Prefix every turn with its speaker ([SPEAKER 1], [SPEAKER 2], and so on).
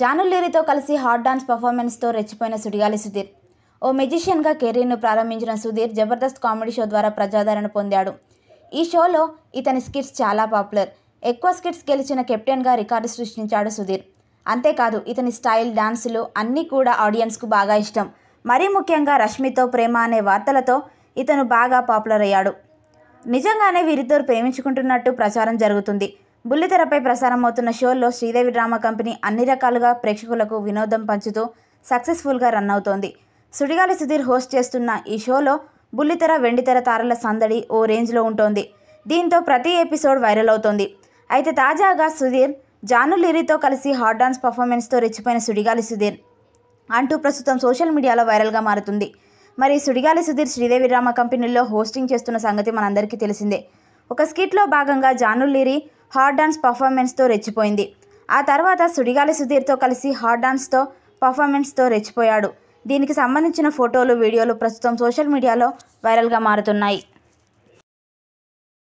[SPEAKER 1] జానుల్లేరితో కలిసి hot dance పర్ఫార్మెన్స్తో రెచ్చిపోయిన సుడిగాలి సుధీర్ ఓ మెజిషియన్గా కెరీర్ను ప్రారంభించిన సుధీర్ జబర్దస్త్ కామెడీ షో ద్వారా ప్రజాదరణ పొందాడు ఈ షోలో ఇతని స్కిట్స్ చాలా పాపులర్ ఎక్కువ స్కిట్స్ గెలిచిన కెప్టెన్గా రికార్డు సృష్టించాడు సుధీర్ అంతేకాదు ఇతని స్టైల్ డాన్సులు అన్నీ కూడా ఆడియన్స్కు బాగా ఇష్టం మరీ ముఖ్యంగా రష్మితో ప్రేమ అనే వార్తలతో ఇతను బాగా పాపులర్ అయ్యాడు నిజంగానే వీరిద్దరు ప్రేమించుకుంటున్నట్టు ప్రచారం జరుగుతుంది బుల్లితెరపై ప్రసారమవుతున్న షోల్లో శ్రీదేవి డ్రామా కంపెనీ అన్ని రకాలుగా ప్రేక్షకులకు వినోదం పంచుతూ సక్సెస్ఫుల్గా రన్ అవుతోంది సుడిగాలి సుధీర్ హోస్ట్ చేస్తున్న ఈ షోలో బుల్లితెర వెండితెర తారల సందడి ఓ రేంజ్లో ఉంటోంది దీంతో ప్రతి ఎపిసోడ్ వైరల్ అవుతోంది అయితే తాజాగా సుధీర్ జాను లిరితో కలిసి హాట్ డాన్స్ పర్ఫార్మెన్స్తో రెచ్చిపోయిన సుడిగాలి సుధీర్ అంటూ ప్రస్తుతం సోషల్ మీడియాలో వైరల్గా మారుతుంది మరి సుడిగాలి సుధీర్ శ్రీదేవి డ్రామా కంపెనీలో హోస్టింగ్ చేస్తున్న సంగతి మనందరికీ తెలిసిందే ఒక స్కిట్లో భాగంగా జాను లిరి హాట్ డాన్స్ పర్ఫార్మెన్స్తో రెచ్చిపోయింది ఆ తర్వాత సుడిగాలి సుధీర్తో కలిసి హాట్ డాన్స్తో పర్ఫార్మెన్స్తో రెచ్చిపోయాడు దీనికి సంబంధించిన ఫోటోలు వీడియోలు ప్రస్తుతం సోషల్ మీడియాలో వైరల్గా మారుతున్నాయి